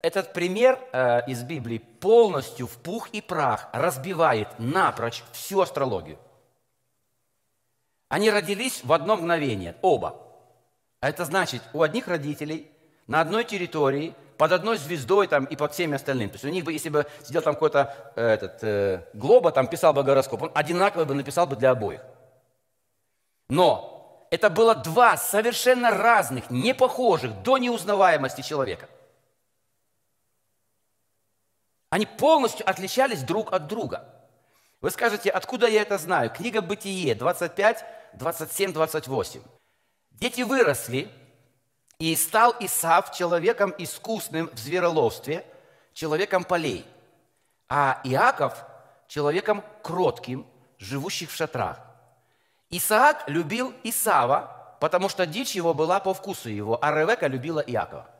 Этот пример э, из Библии полностью в пух и прах разбивает напрочь всю астрологию. Они родились в одно мгновение, оба. А Это значит, у одних родителей на одной территории, под одной звездой там, и под всеми остальными. То есть у них бы, если бы сидел там какой-то э, этот, э, глоба, там писал бы гороскоп, он одинаково бы написал бы для обоих. Но это было два совершенно разных, непохожих, до неузнаваемости человека – они полностью отличались друг от друга. Вы скажете, откуда я это знаю? Книга «Бытие» 25, 27, 28. «Дети выросли, и стал Исав человеком искусным в звероловстве, человеком полей, а Иаков – человеком кротким, живущих в шатрах. Исаак любил Исава, потому что дичь его была по вкусу его, а Ревека любила Иакова.